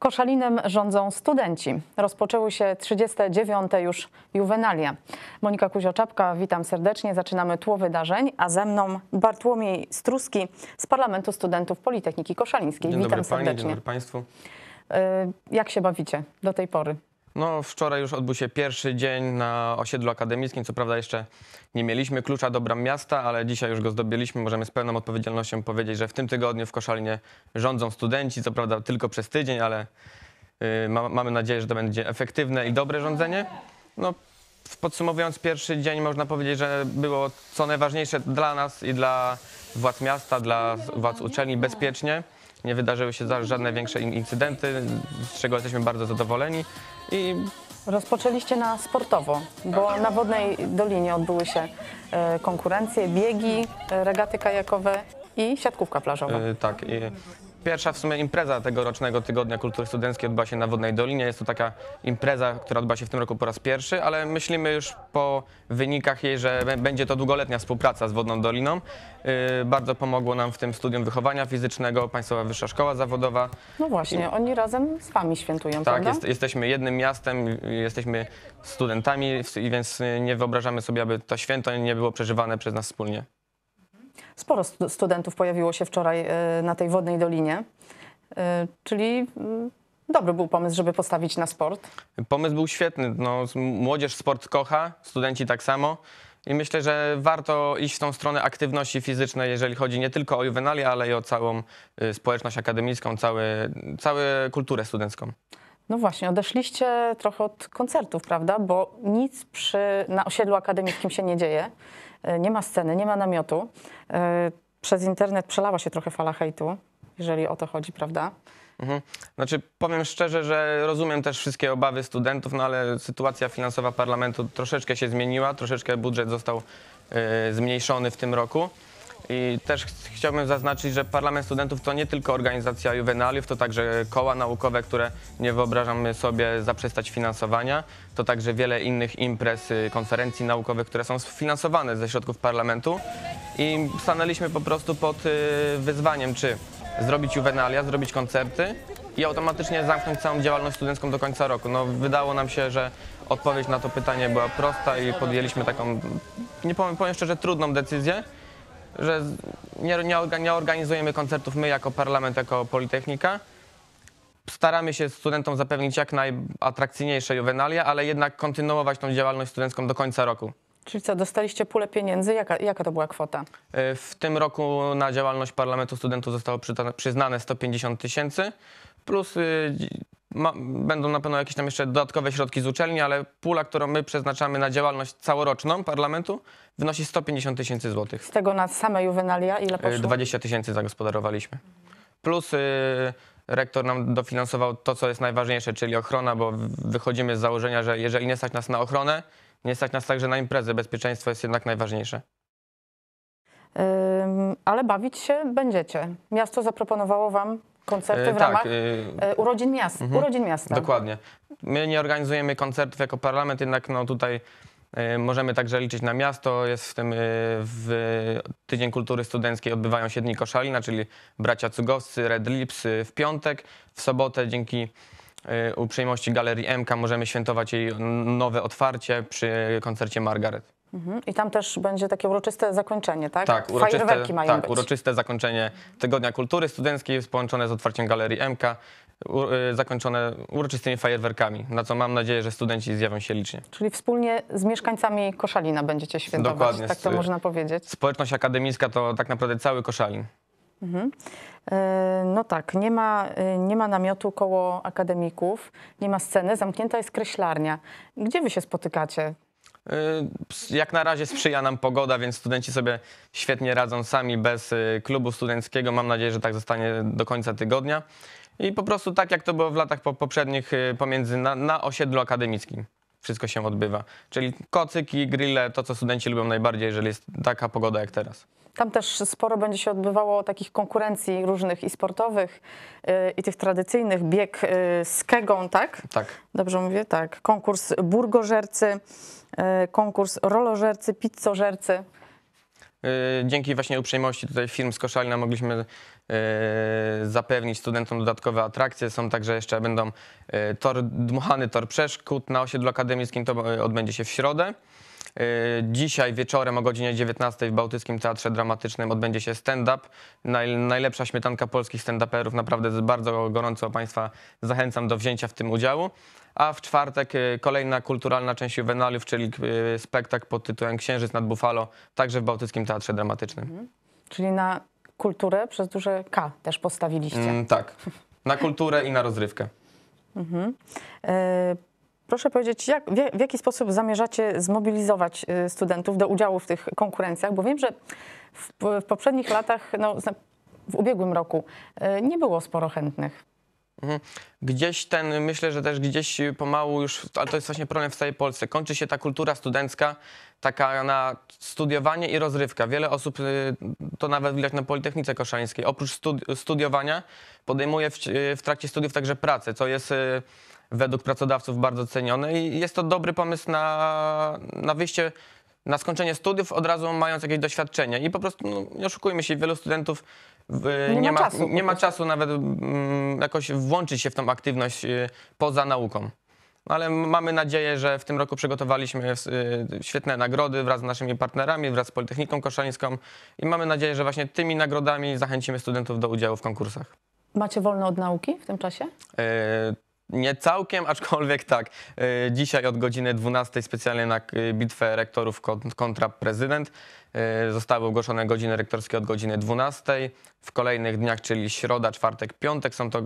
Koszalinem rządzą studenci. Rozpoczęły się 39. już juwenalia. Monika Kuzioczapka, witam serdecznie. Zaczynamy tło wydarzeń, a ze mną Bartłomiej Struski z Parlamentu Studentów Politechniki Koszalińskiej. Dzień witam dobry, serdecznie. Pani, dzień dobry Państwu. Y, jak się bawicie do tej pory? No, wczoraj już odbył się pierwszy dzień na osiedlu akademickim. Co prawda jeszcze nie mieliśmy klucza do bram miasta, ale dzisiaj już go zdobyliśmy. Możemy z pełną odpowiedzialnością powiedzieć, że w tym tygodniu w Koszalinie rządzą studenci. Co prawda tylko przez tydzień, ale y, ma, mamy nadzieję, że to będzie efektywne i dobre rządzenie. No, podsumowując pierwszy dzień, można powiedzieć, że było co najważniejsze dla nas i dla władz miasta, dla władz uczelni bezpiecznie nie wydarzyły się żadne większe incydenty, z czego jesteśmy bardzo zadowoleni i Rozpoczęliście na sportowo, bo tak. na Wodnej Dolinie odbyły się e, konkurencje, biegi, e, regaty kajakowe i siatkówka plażowa. Yy, tak, Pierwsza w sumie impreza tegorocznego Tygodnia Kultury Studenckiej odbyła się na Wodnej Dolinie. Jest to taka impreza, która odbyła się w tym roku po raz pierwszy, ale myślimy już po wynikach jej, że będzie to długoletnia współpraca z Wodną Doliną. Y, bardzo pomogło nam w tym studium wychowania fizycznego, Państwowa Wyższa Szkoła Zawodowa. No właśnie, I... oni razem z Wami świętują, tak, prawda? Tak, jest, jesteśmy jednym miastem, jesteśmy studentami, więc nie wyobrażamy sobie, aby to święto nie było przeżywane przez nas wspólnie sporo studentów pojawiło się wczoraj e, na tej wodnej dolinie, e, czyli mm, dobry był pomysł, żeby postawić na sport. Pomysł był świetny. No, młodzież sport kocha, studenci tak samo. I myślę, że warto iść w tą stronę aktywności fizycznej, jeżeli chodzi nie tylko o juwenali, ale i o całą y, społeczność akademicką, cały, całą kulturę studencką. No właśnie, odeszliście trochę od koncertów, prawda? Bo nic przy, na osiedlu akademickim się nie dzieje. E, nie ma sceny, nie ma namiotu. E, przez internet przelała się trochę fala hejtu, jeżeli o to chodzi, prawda? Mhm. Znaczy, powiem szczerze, że rozumiem też wszystkie obawy studentów, no ale sytuacja finansowa parlamentu troszeczkę się zmieniła, troszeczkę budżet został y, zmniejszony w tym roku. I też ch chciałbym zaznaczyć, że Parlament Studentów to nie tylko organizacja juvenaliów, to także koła naukowe, które nie wyobrażamy sobie zaprzestać finansowania. To także wiele innych imprez, y, konferencji naukowych, które są sfinansowane ze środków Parlamentu. I stanęliśmy po prostu pod y, wyzwaniem, czy zrobić juvenalia, zrobić koncerty i automatycznie zamknąć całą działalność studencką do końca roku. No, wydało nam się, że odpowiedź na to pytanie była prosta i podjęliśmy taką, nie powiem, powiem szczerze, trudną decyzję, że nie, nie, nie organizujemy koncertów my jako parlament, jako Politechnika. Staramy się studentom zapewnić jak najatrakcyjniejsze juwenalia, ale jednak kontynuować tą działalność studencką do końca roku. Czyli co, dostaliście pulę pieniędzy? Jaka, jaka to była kwota? Y, w tym roku na działalność Parlamentu Studentów zostało przyznane 150 tysięcy, plus y, ma, będą na pewno jakieś tam jeszcze dodatkowe środki z uczelni, ale pula, którą my przeznaczamy na działalność całoroczną parlamentu, wynosi 150 tysięcy złotych. Z tego na same juwenalia ile y, poszło? 20 tysięcy zagospodarowaliśmy. Plus y, rektor nam dofinansował to, co jest najważniejsze, czyli ochrona, bo wychodzimy z założenia, że jeżeli nie stać nas na ochronę, nie stać nas także na imprezę. Bezpieczeństwo jest jednak najważniejsze. Ym, ale bawić się będziecie. Miasto zaproponowało wam Koncerty e, w tak, ramach e, e, urodzin, miast, mhm, urodzin miasta. Dokładnie. My nie organizujemy koncertów jako parlament, jednak no tutaj Możemy także liczyć na miasto. Jest w tym w Tydzień Kultury Studenckiej odbywają się Dni Koszalina, czyli bracia Cugowscy, Red Lips w piątek. W sobotę dzięki uprzejmości Galerii MK możemy świętować jej nowe otwarcie przy koncercie Margaret. Mhm. I tam też będzie takie uroczyste zakończenie, tak? Tak, uroczyste, tak, być. uroczyste zakończenie Tygodnia Kultury Studenckiej połączone z otwarciem Galerii MK, y, zakończone uroczystymi fajerwerkami, na co mam nadzieję, że studenci zjawią się licznie. Czyli wspólnie z mieszkańcami Koszalina będziecie świętować, Dokładnie. tak to można powiedzieć. Społeczność akademicka to tak naprawdę cały Koszalin. Mhm. E, no tak, nie ma, y, nie ma namiotu koło akademików, nie ma sceny, zamknięta jest kreślarnia. Gdzie wy się spotykacie? Y, jak na razie sprzyja nam pogoda, więc studenci sobie świetnie radzą sami bez y, klubu studenckiego. Mam nadzieję, że tak zostanie do końca tygodnia. I po prostu tak jak to było w latach poprzednich y, pomiędzy na, na osiedlu akademickim wszystko się odbywa. Czyli kocyki, grille, to co studenci lubią najbardziej, jeżeli jest taka pogoda jak teraz. Tam też sporo będzie się odbywało takich konkurencji różnych i sportowych, y, i tych tradycyjnych. Bieg y, z kegą, tak? Tak. Dobrze mówię? Tak. Konkurs burgożercy, y, konkurs rolożercy, pizzożercy. Dzięki właśnie uprzejmości tutaj firm z Koszalina mogliśmy zapewnić studentom dodatkowe atrakcje. Są także jeszcze, będą tor, dmuchany tor przeszkód na osiedlu akademickim, to odbędzie się w środę. E, dzisiaj wieczorem o godzinie 19 w Bałtyckim Teatrze Dramatycznym odbędzie się stand-up. Najlepsza śmietanka polskich stand-uperów. Naprawdę bardzo gorąco Państwa zachęcam do wzięcia w tym udziału. A w czwartek e, kolejna kulturalna część juwenaliów, czyli e, spektakl pod tytułem Księżyc nad Buffalo, także w Bałtyckim Teatrze Dramatycznym. Mhm. Czyli na kulturę przez duże K też postawiliście. Mm, tak, na kulturę i na rozrywkę. Mhm. Y Proszę powiedzieć, jak, w jaki sposób zamierzacie zmobilizować y, studentów do udziału w tych konkurencjach? Bo wiem, że w, w poprzednich latach, no, w ubiegłym roku, y, nie było sporo chętnych. Mhm. Gdzieś ten, myślę, że też gdzieś pomału już, ale to jest właśnie problem w całej Polsce, kończy się ta kultura studencka, taka na studiowanie i rozrywka. Wiele osób, y, to nawet widać na Politechnice Koszańskiej, oprócz studi studiowania podejmuje w, w, trakcie studiów także pracę, co jest według pracodawców bardzo ceniony i jest to dobry pomysł na, na wyjście na skończenie studiów od razu mając jakieś doświadczenie i po prostu no, nie oszukujmy się, wielu studentów nie, nie, ma, czasu, nie ma czasu nawet mm, jakoś włączyć się w tą aktywność y, poza nauką. No, ale mamy nadzieję, że w tym roku przygotowaliśmy y, świetne nagrody wraz z naszymi partnerami, wraz z Politechniką Koszalińską i mamy nadzieję, że właśnie tymi nagrodami zachęcimy studentów do udziału w konkursach. Macie wolne od nauki w tym czasie? E, nie całkiem, aczkolwiek tak. E, dzisiaj od godziny 12 specjalnie na e, bitwę rektorów kontra prezydent. E, zostały ogłoszone godziny rektorskie od godziny 12. W kolejnych dniach, czyli środa, czwartek, piątek, są to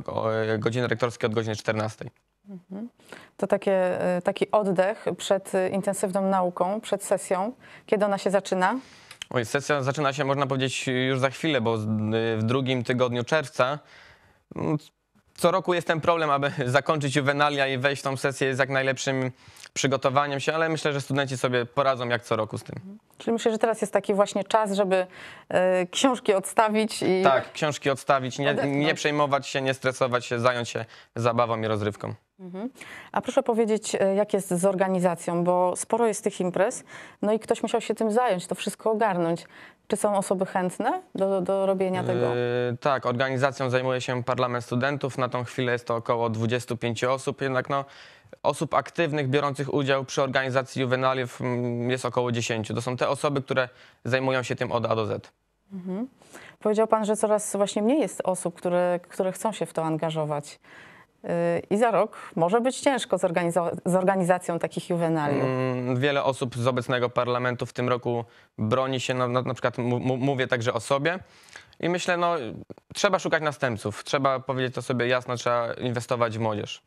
godziny rektorskie od godziny 14. Mhm. To takie, taki oddech przed intensywną nauką, przed sesją. Kiedy ona się zaczyna? Oj, sesja zaczyna się, można powiedzieć, już za chwilę, bo w drugim tygodniu czerwca mm, co roku jest ten problem, aby zakończyć juvenalia i wejść w tą sesję z jak najlepszym przygotowaniem się, ale myślę, że studenci sobie poradzą jak co roku z tym. Czyli myślę, że teraz jest taki właśnie czas, żeby e, książki odstawić i... Tak, książki odstawić, nie, nie przejmować się, nie stresować się, zająć się zabawą i rozrywką. Mhm. A proszę powiedzieć, e, jak jest z organizacją, bo sporo jest tych imprez, no i ktoś musiał się tym zająć, to wszystko ogarnąć. Czy są osoby chętne do, do robienia e, tego? Yy, tak, organizacją zajmuje się Parlament Studentów. Na tą chwilę jest to około 25 osób, jednak no, osób aktywnych biorących udział przy organizacji juwenaliów mm, jest około 10. To są te osoby, które zajmują się tym od A do Z. Mhm. Powiedział Pan, że coraz właśnie mniej jest osób, które, które chcą się w to angażować. Y, i za rok może być ciężko z, z organizacją takich juwenaliów. Mm, wiele osób z obecnego parlamentu w tym roku broni się, na, no, na, na przykład mówię także o sobie. I myślę, no trzeba szukać następców, trzeba powiedzieć to sobie jasno, trzeba inwestować w młodzież.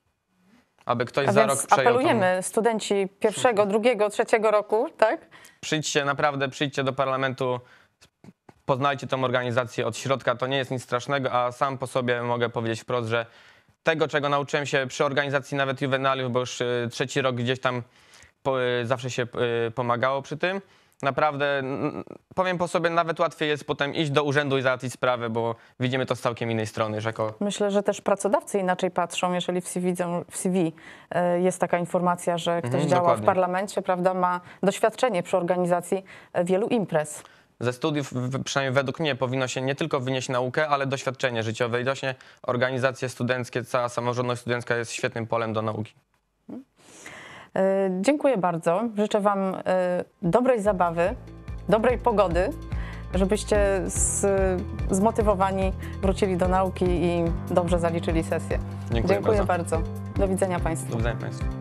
Aby ktoś A za rok przejął. przejął tą- apelujemy, studenci pierwszego, drugiego, trzeciego roku, tak? Przyjdźcie, naprawdę przyjdźcie do parlamentu, poznajcie tą organizację od środka. To nie jest nic strasznego, a sam po sobie mogę powiedzieć wprost, że tego, czego nauczyłem się przy organizacji nawet juvenaliów, bo już e, trzeci rok gdzieś tam e, zawsze się e, pomagało przy tym. Naprawdę, powiem po sobie, nawet łatwiej jest potem iść do urzędu i załatwić sprawę, bo widzimy to z całkiem innej strony. Że Myślę, że też pracodawcy inaczej patrzą, jeżeli w CV, widzą, w CV jest taka informacja, że mhm, ktoś mhm, działa dokładnie. w parlamencie, prawda, ma doświadczenie przy organizacji wielu imprez. Ze studiów, przynajmniej według mnie, powinno się nie tylko wynieść naukę, ale doświadczenie życiowe. I właśnie organizacje studenckie, cała samorządność studencka jest świetnym polem do nauki. E, dziękuję bardzo. Życzę Wam e, dobrej zabawy, dobrej pogody, żebyście z, zmotywowani wrócili do nauki i dobrze zaliczyli sesję. Dziękuję, Dziękuję bardzo. bardzo. Do widzenia Państwu. Do widzenia Państwu.